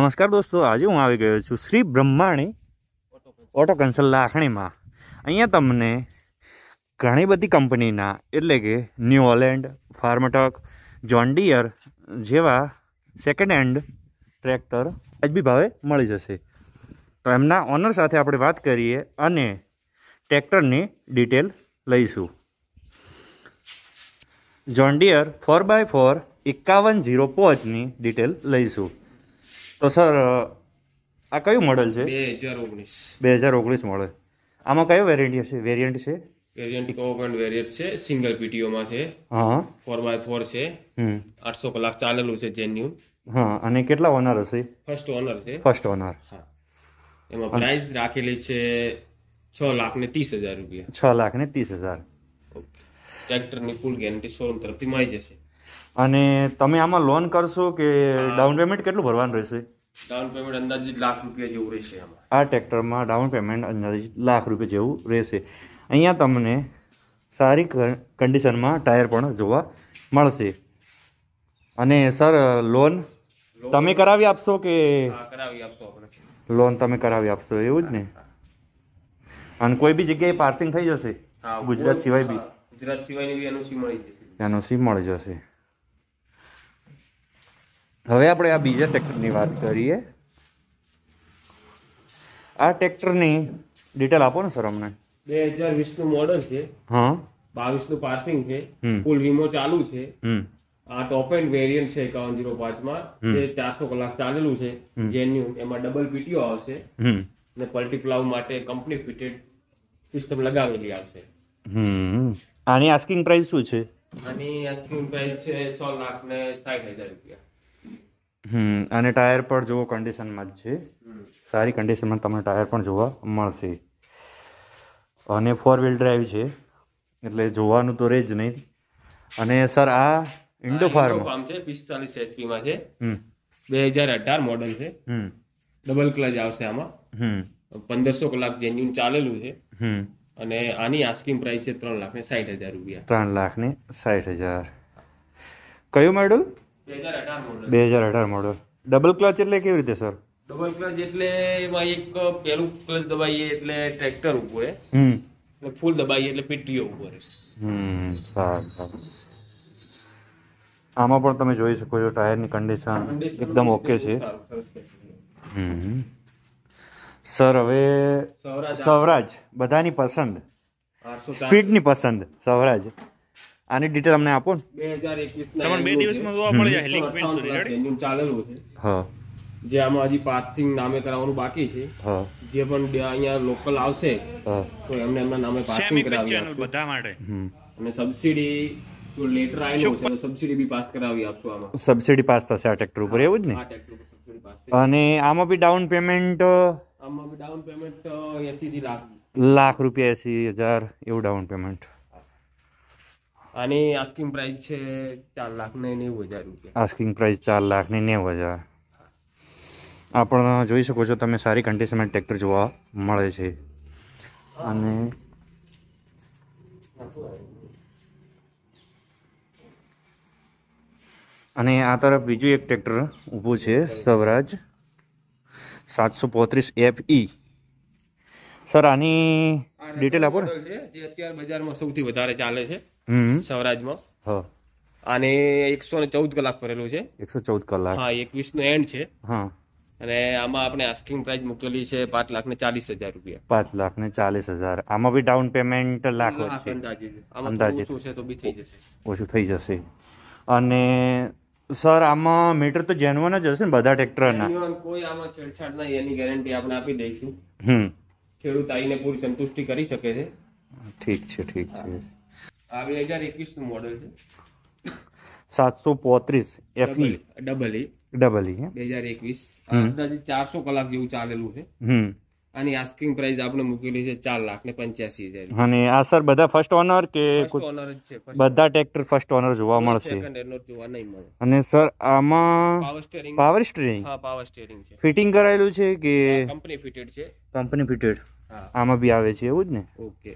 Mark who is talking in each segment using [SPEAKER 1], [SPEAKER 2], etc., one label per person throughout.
[SPEAKER 1] નમસ્કાર દોસ્તો આજે હું આવી ગયો છું શ્રી બ્રહ્માણી ઓટો કન્સલ લાખણીમાં અહીંયા તમને ઘણી બધી કંપનીના એટલે કે ન્યૂ હોલેન્ડ ફાર્મટક જોન્ડિયર જેવા સેકન્ડ હેન્ડ ટ્રેક્ટર વાજબી ભાવે મળી જશે તો એમના ઓનર સાથે આપણે વાત કરીએ અને ટ્રેક્ટરની ડિટેલ લઈશું જોન્ડિયર ફોર બાય ફોર એકાવન જીરો પાંચની ડિટેલ લઈશું તો સર આ કયું મોડેલ છે બે હજાર ઓગણીસ બે હજાર ઓગણીસ મોડલ આમાં કયો વેરિયન્ટ છે વેરિયન્ટ છે
[SPEAKER 2] વેરિયન્ટ કો પણ વેરિયન્ટ છે સિંગલ પીટીઓમાં છે હા ફોર બાય ફોર છે આઠસો કલાક ચાલેલું છે જેન્યુન
[SPEAKER 1] હા અને કેટલા ઓનર હશે
[SPEAKER 2] ફર્સ્ટ ઓનર છે ફર્સ્ટ ઓનર હા એમાં પ્રાઇસ રાખેલી છે છ લાખ ને ત્રીસ હજાર રૂપિયા
[SPEAKER 1] છ લાખ ને ત્રીસ હજાર
[SPEAKER 2] ટ્રેક્ટરની કુલ ગેરંટી શોરૂમ તરફથી મળી જશે
[SPEAKER 1] અને તમે આમાં લોન કરશો કે ડાઉન પેમેન્ટ કેટલું ભરવાનું રહેશે
[SPEAKER 2] ડાઉન પેમેન્ટ અંદાજિત લાખ રૂપિયા જેવું રહેશે
[SPEAKER 1] આ ટ્રેક્ટરમાં ડાઉન પેમેન્ટ અંદાજિત લાખ રૂપિયા જેવું રહેશે અહીંયા તમને સારી કન્ડિશનમાં ટાયર પણ જોવા મળશે અને સર લોન તમે કરાવી આપશો કે
[SPEAKER 2] કરાવી આપશો
[SPEAKER 1] લોન તમે કરાવી આપશો એવું જ ને અને કોઈ બી જગ્યાએ પાર્સિંગ થઈ જશે ગુજરાત સિવાય બી
[SPEAKER 2] ગુજરાત સિવાયની બી એનઓસી મળી
[SPEAKER 1] જશે એનઓસી મળી જશે હવે આપણે આ બીજા ટ્રેક્ટરની વાત કરીએ આ ટ્રેક્ટરની ડિટેલ આપો ને સર અમને
[SPEAKER 2] બે હજાર વીસ નું મોડલ છે હા નું પાર્સિંગ છે ફૂલ વીમો ચાલુ છે આ ટોપ એન્ડ વેરિયન્ટ છે એકાવન જીરો પાંચ પાંચમાં જે ચારસો કલાક ચાલેલું છે જેન્યુન એમાં ડબલ પીટીઓ આવશે અને પલ્ટીપ્લાવ માટે કંપની ફિટેડ સિસ્ટમ લગાવેલી આવશે
[SPEAKER 1] આની આસ્કિંગ પ્રાઇસ શું છે
[SPEAKER 2] આની આસ્કિંગ પ્રાઇસ છે છ લાખ ને સાઠ હજાર રૂપિયા
[SPEAKER 1] હમ અને ટાયર પણ જુઓ કન્ડિશનમાં જ છે સારી કન્ડિશનમાં તમને ટાયર પણ જોવા મળશે અને ફોર વ્હીલ ડ્રાઈવ છે એટલે જોવાનું તો રહે જ નહીં અને સર આ ઇન્ડો ફાર્મ
[SPEAKER 2] છે પિસ્તાલીસ એચપીમાં છે બે હજાર અઢાર મોડલ છે ડબલ ક્લચ આવશે આમાં પંદરસો કલાક જેન્યુન ચાલેલું છે અને આની આસ્કિંગ પ્રાઇસ છે ત્રણ લાખ ને સાઠ હજાર રૂપિયા
[SPEAKER 1] ત્રણ લાખ ને સાઠ હજાર કયું મોડલ બે હજાર અઢાર મોડલ ડબલ ક્લચ એટલે કેવી રીતે સર
[SPEAKER 2] ડબલ ક્લચ એટલે એમાં એક પહેલું ક્લચ દબાઈએ એટલે ટ્રેક્ટર ઉપર ફૂલ દબાઈએ એટલે પીટીઓ ઉપર
[SPEAKER 1] સારું સારું આમાં પણ તમે જોઈ શકો છો ટાયરની કન્ડિશન એકદમ ઓકે છે સર હવે સવરાજ બધાની પસંદ સ્પીડની પસંદ સવરાજ આની ડિટેલ અમને આપો
[SPEAKER 2] ને 2021 તમને બે દિવસમાં જોવા મળી જાય લિંક પેન સુધી રેડી ચાલેલું છે હા જે આમાં હજી પાસિંગ નામે કરાવવાનું બાકી છે હા જે પણ અહીંયા લોકલ આવશે હા તો એમને એમના નામે પાસિંગ કરાવી ચેનલ બધા માટે અને સબસિડી તો લેટર આવેલો છે સબસિડી બી પાસ કરાવી આપશું આમાં
[SPEAKER 1] સબસિડી પાસ થશે આ ટ્રેક્ટર ઉપર એવું જ ને
[SPEAKER 2] આ ટ્રેક્ટર ઉપર સબસિડી પાસ
[SPEAKER 1] અને આમાં બી ડાઉન પેમેન્ટ આમાં
[SPEAKER 2] બી ડાઉન પેમેન્ટ 80 થી લાખ
[SPEAKER 1] લાખ રૂપિયા 80000 એવું ડાઉન પેમેન્ટ
[SPEAKER 2] આની આસ્કિંગ પ્રાઇસ છે ચાર લાખ ને નેવું હજાર રૂપિયા
[SPEAKER 1] આસ્કિંગ પ્રાઇસ ચાર લાખ ને નેવું હજાર આપણે જોઈ શકો છો તમે સારી કન્ડિશનમાં ટ્રેક્ટર જોવા મળે છે અને અને આ તરફ બીજું એક ટ્રેક્ટર ઊભું છે સવરાજ સાતસો પોત્રીસ એફઈ સર e. આની
[SPEAKER 2] ડિટેલ આપો ને જે અત્યારે બજારમાં સૌથી વધારે ચાલે છે સૌરાજમાં હા અને એકસો ને ચૌદ કલાક ભરેલું છે એકસો ચૌદ કલાક હા એકવીસ નું એન્ડ છે હા અને આમાં આપણે આસ્કિંગ પ્રાઇસ મૂકેલી છે પાંચ લાખ ને ચાલીસ હજાર રૂપિયા
[SPEAKER 1] પાંચ લાખ ને ચાલીસ હજાર આમાં બી ડાઉન પેમેન્ટ લાખ છે અંદાજે
[SPEAKER 2] ઓછું છે તો બી થઈ જશે
[SPEAKER 1] ઓછું થઈ જશે અને સર આમાં મીટર તો જેન્યુઅન જ હશે ને બધા ટ્રેક્ટરના
[SPEAKER 2] કોઈ આમાં છેડછાડ નહીં એની ગેરંટી આપણે આપી દઈશું હમ ખેડૂત આવીને પૂરી સંતુષ્ટિ કરી શકે છે
[SPEAKER 1] ઠીક છે ઠીક છે
[SPEAKER 2] આ બે હજાર એકવીસ નું મોડલ છે
[SPEAKER 1] સાતસો પોત્રીસ FE double E double E
[SPEAKER 2] બે હજાર એકવીસ અંદાજે ચારસો કલાક જેવું ચાલેલું છે હમ આની આસ્કિંગ પ્રાઇસ આપણે મૂકેલી છે ચાર લાખ ને પંચ્યાસી હજાર
[SPEAKER 1] અને આ સર બધા ફર્સ્ટ ઓનર કે ઓનર જ છે બધા ટ્રેક્ટર ફર્સ્ટ ઓનર જોવા મળશે જોવા નહીં મળે અને સર આમાં પાવર સ્ટીરિંગ પાવર સ્ટીરિંગ હા પાવર સ્ટીરિંગ છે ફિટિંગ કરાયેલું છે કે કંપની ફિટેડ છે કંપની ફિટેડ આમાં બી આવે છે એવું જ ને ઓકે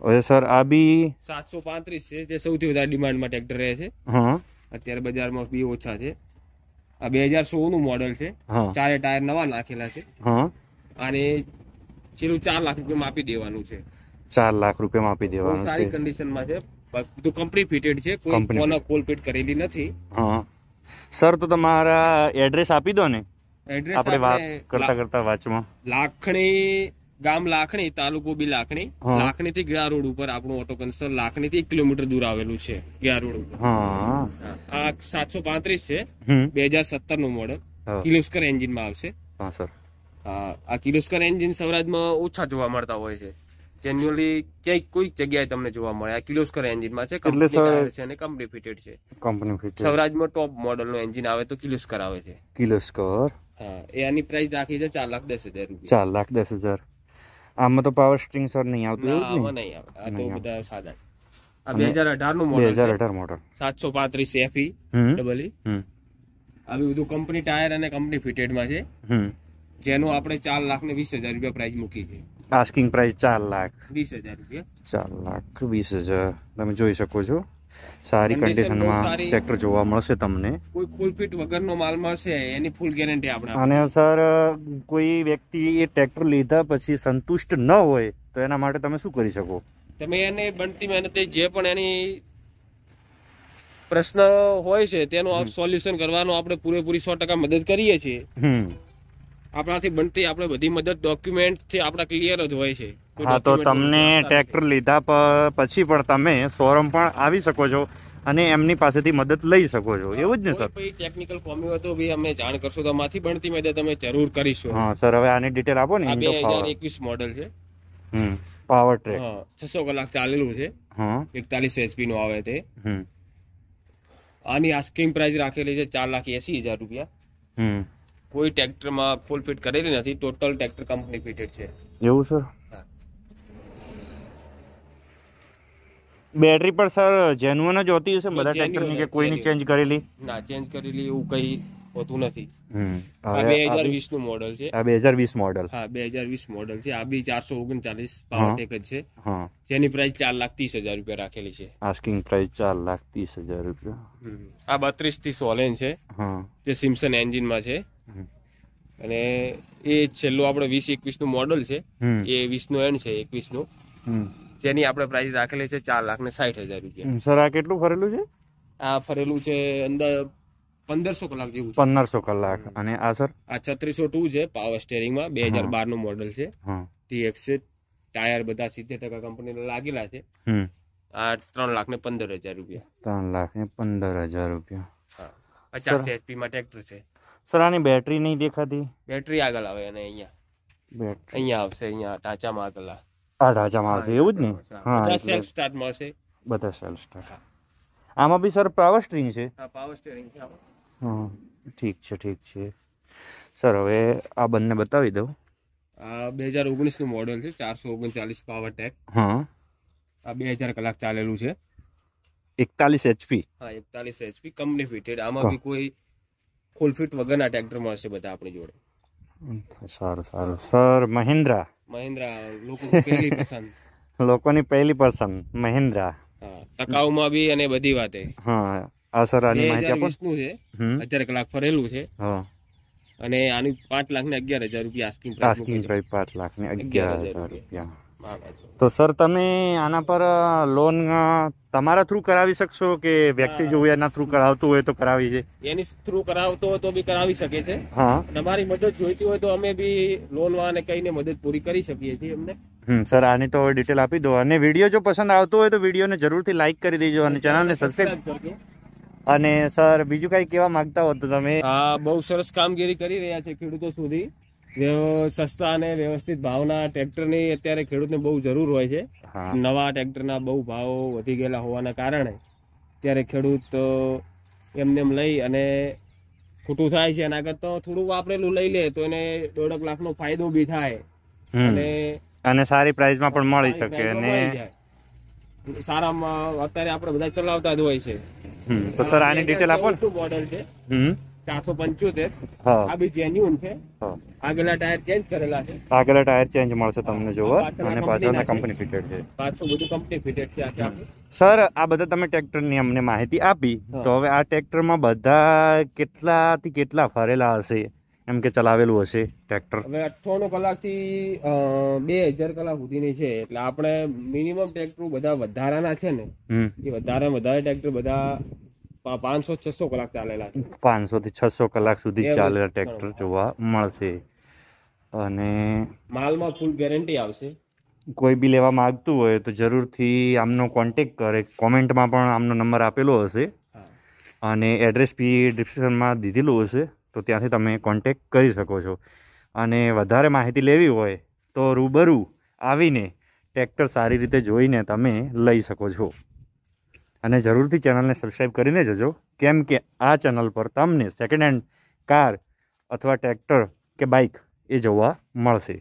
[SPEAKER 1] હવે સર આ બી
[SPEAKER 2] સાતસો પાંત્રીસ છે જે સૌથી વધારે ડિમાન્ડમાં ટ્રેક્ટર રહે છે હા અત્યારે બજારમાં બી ઓછા છે આ બે હજાર સોળ નું મોડલ છે ચારે ટાયર નવા નાખેલા છે હા અને છેલ્લું ચાર લાખ રૂપિયા માપી દેવાનું છે
[SPEAKER 1] ચાર લાખ રૂપિયામાં આપી દેવાનું સારી
[SPEAKER 2] કન્ડિશનમાં છે બધું કંપની ફિટેડ છે કોઈ કોના કોલ કરેલી નથી
[SPEAKER 1] સર તો તમારા એડ્રેસ આપી દો ને
[SPEAKER 2] એડ્રેસ આપણે વાત કરતા
[SPEAKER 1] કરતા વાંચમાં
[SPEAKER 2] લાખણી ગામ લાખણી તાલુકો બી લાખણી લાખણી થી ગિરા રોડ ઉપર આપણું ઓટો કન્સ્ટ્રક્શન લાખણી થી એક કિલોમીટર દૂર આવેલું છે ગિરા રોડ ઉપર આ સાતસો પાંત્રીસ છે બે હજાર સત્તર નું મોડલ કિલોસ્કર એન્જિન માં આવશે હા સર આ કિર્લોસ્કર એન્જિન સૌરાજમાં ઓછા જોવા મળતા હોય છે જેન્યુઅલી ક્યાંક કોઈ જગ્યાએ તમને જોવા મળે આ કિર્લોસ્કર એન્જિનમાં છે કંપની ટાયર છે અને કંપની ફિટેડ છે
[SPEAKER 1] કંપની ફિટેડ સૌરાજમાં
[SPEAKER 2] ટોપ મોડલનું એન્જિન આવે તો કિર્લોસ્કર આવે છે
[SPEAKER 1] કિર્લોસ્કર
[SPEAKER 2] હા એ આની પ્રાઇસ રાખી છે ચાર લાખ દસ હજાર
[SPEAKER 1] ચાર લાખ દસ હજાર આમાં તો પાવર સ્ટ્રિંગ સર નહીં આવતું આમાં નહીં આવે આ તો બધા
[SPEAKER 2] સાદા આ બે હજાર અઢાર નું મોડલ બે હજાર અઢાર મોડલ સાતસો પાંત્રીસ એફઈ ડબલ e e. આવી બધું કંપની ટાયર અને કંપની ફિટેડમાં છે જેનો આપણે ચાર લાખ ને વીસ હજાર રૂપિયા પ્રાઇઝ મૂકી છે
[SPEAKER 1] આસ્કિંગ પ્રાઇસ ચાર લાખ
[SPEAKER 2] વીસ હજાર રૂપિયા
[SPEAKER 1] ચાર લાખ વીસ હજાર તમે જોઈ શકો છો સારી કન્ડિશનમાં ટ્રેક્ટર જોવા મળશે તમને
[SPEAKER 2] કોઈ ફૂલ ફૂલફીટ વગરનો માલ મળશે એની ફૂલ ગેરંટી આપણે અને
[SPEAKER 1] સર કોઈ વ્યક્તિ એ ટ્રેક્ટર લીધા પછી સંતુષ્ટ ન હોય તો એના માટે તમે શું કરી શકો
[SPEAKER 2] તમે એને બનતી મહેનતે જે પણ એની પ્રશ્ન હોય છે તેનું સોલ્યુશન કરવાનો આપણે પૂરેપૂરી સો ટકા મદદ કરીએ છીએ આપણાથી બનતી આપણે બધી મદદ ડોક્યુમેન્ટ થી આપણા ક્લિયર જ હોય છે હા તો તમને
[SPEAKER 1] ટ્રેક્ટર લીધા પછી પણ તમે શોરૂમ પણ આવી શકો છો અને એમની પાસેથી મદદ લઈ શકો છો એવું જ ને સર
[SPEAKER 2] ટેકનિકલ કોમી હતો ભઈ અમે જાણ કરશો તો માંથી બનતી મદદ અમે જરૂર કરીશું હા
[SPEAKER 1] સર હવે આની ડિટેલ આપો ને 2021 મોડેલ છે હમ પાવર ટ્રેક હા
[SPEAKER 2] 600 કલાક ચાલેલું છે હા 41 એચપી નું આવે તે હમ આની આસ્કિંગ પ્રાઇસ રાખેલી છે 4 લાખ 80 હજાર રૂપિયા હમ કોઈ માં ફૂલ ફિટ કરેલી નથી ટોટલ ટ્રેક્ટર કંપની ફિટેડ છે
[SPEAKER 1] એવું સર બેટરી પર સર જેન્યુઅન જ હોતી હશે બધા ટ્રેક્ટરની કે કોઈની ચેન્જ કરેલી
[SPEAKER 2] ના ચેન્જ કરેલી એવું કઈ હોતું નથી આ બે હજાર વીસ નું મોડલ છે આ બે હજાર વીસ મોડલ હા બે હજાર વીસ મોડલ છે આ બી ચારસો ઓગણચાલીસ પાવરટેક જ છે જેની પ્રાઇસ ચાર લાખ ત્રીસ હજાર રૂપિયા રાખેલી છે
[SPEAKER 1] આસ્કિંગ પ્રાઇસ ચાર લાખ ત્રીસ હજાર રૂપિયા
[SPEAKER 2] આ બત્રીસ થી સોલેન છે તે સિમ્સન એન્જિનમાં છે અને એ છેલ્લું આપણે વીસ એકવીસ નું મોડલ છે એ નું એન છે એકવીસ નું જેની આપણે પ્રાઇસ રાખેલી છે ચાર લાખ ને સાઠ હજાર રૂપિયા સર
[SPEAKER 1] આ કેટલું ફરેલું છે
[SPEAKER 2] આ ફરેલું છે અંદર પંદરસો કલાક જેવું
[SPEAKER 1] પંદરસો કલાક અને આ સર
[SPEAKER 2] આ છત્રીસો ટુ છે પાવર સ્ટેરિંગમાં બે હજાર બાર નું મોડલ છે ટીએક્સ ટાયર બધા સિત્તેર ટકા કંપની લાગેલા છે આ ત્રણ લાખ ને પંદર હજાર રૂપિયા
[SPEAKER 1] ત્રણ લાખ ને પંદર હજાર રૂપિયા
[SPEAKER 2] પચાસ એચપી માં ટ્રેક્ટર છે
[SPEAKER 1] સર આની બેટરી નહીં દેખાતી
[SPEAKER 2] બેટરી આગળ આવે અને અહીંયા
[SPEAKER 1] બેટરી અહીંયા
[SPEAKER 2] આવશે અહીંયા ઢાંચામાં આગળ
[SPEAKER 1] આ ઢાંચામાં આવશે એવું જ ને હા સેલ્ફ સ્ટાર્ટ મળશે બધા સેલ્ફ સ્ટાર્ટ આમાં બી સર પાવર સ્ટ્રીંગ છે
[SPEAKER 2] હા પાવર સ્ટીરિંગ છે
[SPEAKER 1] હા ઠીક છે ઠીક છે સર હવે આ બંને બતાવી દઉં
[SPEAKER 2] આ બે હજાર ઓગણીસ નું મોડેલ છે ચારસો ઓગણચાલીસ પાવર ટેક હા આ બે હજાર કલાક ચાલેલું છે
[SPEAKER 1] એકતાલીસ એચપી
[SPEAKER 2] હા એકતાલીસ એચપી કંપની ફિટેડ આમાં બી કોઈ ફૂલ ફિટ વગરના ટ્રેક્ટર મળશે બધા આપણી
[SPEAKER 1] જોડે સારું સારું સર મહિન્દ્રા
[SPEAKER 2] મહિન્દ્રા લોકો પહેલી પસંદ
[SPEAKER 1] લોકોની પહેલી પસંદ મહિન્દ્રા
[SPEAKER 2] ટકાઉમાં બી અને બધી વાતે
[SPEAKER 1] હા આ સર આની માહિતી આપો નું
[SPEAKER 2] છે અત્યારે કલાક ફરેલું છે હા અને આની પાંચ લાખ ને અગિયાર હજાર રૂપિયા આસ્કિંગ
[SPEAKER 1] પ્રાઇસ પાંચ લાખ ને અગિયાર હજાર રૂપિયા તો સર તમે આના પર લોન તમારા થ્રુ કરાવી શકશો કે વ્યક્તિ જો એના થ્રુ કરાવતું હોય તો કરાવી છે
[SPEAKER 2] એની થ્રુ કરાવતો હોય તો બી કરાવી શકે છે હા તમારી મદદ જોઈતી હોય તો અમે બી લોન વાળાને કહીને મદદ પૂરી કરી શકીએ છીએ એમને
[SPEAKER 1] સર આની તો ડિટેલ આપી દો અને વિડીયો જો પસંદ આવતો હોય તો વિડીયોને જરૂરથી લાઈક કરી દેજો અને ચેનલને સબસ્ક્રાઇબ
[SPEAKER 2] કરજો અને સર બીજું કઈ કેવા માંગતા હો તો તમે બહુ સરસ કામગીરી કરી રહ્યા છે ખેડૂતો સુધી સસ્તા અને વ્યવસ્થિત ભાવના ટ્રેક્ટરની અત્યારે ખેડૂતને બહુ જરૂર હોય છે નવા ટ્રેક્ટરના બહુ ભાવ વધી ગયેલા હોવાના કારણે ત્યારે ખેડૂત એમને એમ લઈ અને ખોટું થાય છે એના કરતા થોડું વાપરેલું લઈ લે તો એને દોઢક લાખનો ફાયદો બી થાય
[SPEAKER 1] અને અને સારી પ્રાઇસમાં પણ મળી શકે અને
[SPEAKER 2] સારામાં અત્યારે આપણે બધા ચલાવતા જ હોય છે તો સર આની ડિટેલ આપો મોડેલ છે હમ ચારસો પંચોતેર આ બી જેન્યુન છે આગલા ટાયર ચેન્જ કરેલા છે
[SPEAKER 1] આગલા ટાયર ચેન્જ મળશે તમને જોવા અને પાછળના કંપની ફિટેડ છે
[SPEAKER 2] પાછું બધું કંપની ફિટેડ છે
[SPEAKER 1] સર આ બધા તમે ટ્રેક્ટરની અમને માહિતી આપી તો હવે આ ટ્રેક્ટરમાં બધા કેટલાથી કેટલા ફરેલા હશે એમ કે ચલાવેલું હશે ટ્રેક્ટર
[SPEAKER 2] હવે અઠ્ઠાણું કલાકથી બે હજાર કલાક સુધીની છે એટલે આપણે મિનિમમ ટ્રેક્ટર બધા વધારાના છે ને એ વધારે વધારે ટ્રેક્ટર બધા પાંચસો છસો કલાક ચાલેલા
[SPEAKER 1] પાંચસો થી છસો કલાક સુધી ચાલેલા ટ્રેક્ટર જોવા મળશે અને
[SPEAKER 2] માલમાં ફૂલ ગેરંટી આવશે
[SPEAKER 1] કોઈ બી લેવા માંગતું હોય તો જરૂરથી આમનો કોન્ટેક કરે કોમેન્ટમાં પણ આમનો નંબર આપેલો હશે અને એડ્રેસ બી ડિસ્ક્રિપ્શનમાં દીધેલું હશે તો ત્યાંથી તમે કોન્ટેક કરી શકો છો અને વધારે માહિતી લેવી હોય તો રૂબરૂ આવીને ટ્રેક્ટર સારી રીતે જોઈને તમે લઈ શકો છો અને જરૂરથી ચેનલને સબસ્ક્રાઈબ કરીને જજો કેમ કે આ ચેનલ પર તમને સેકન્ડ હેન્ડ કાર અથવા ટ્રેક્ટર કે બાઇક એ જોવા મળશે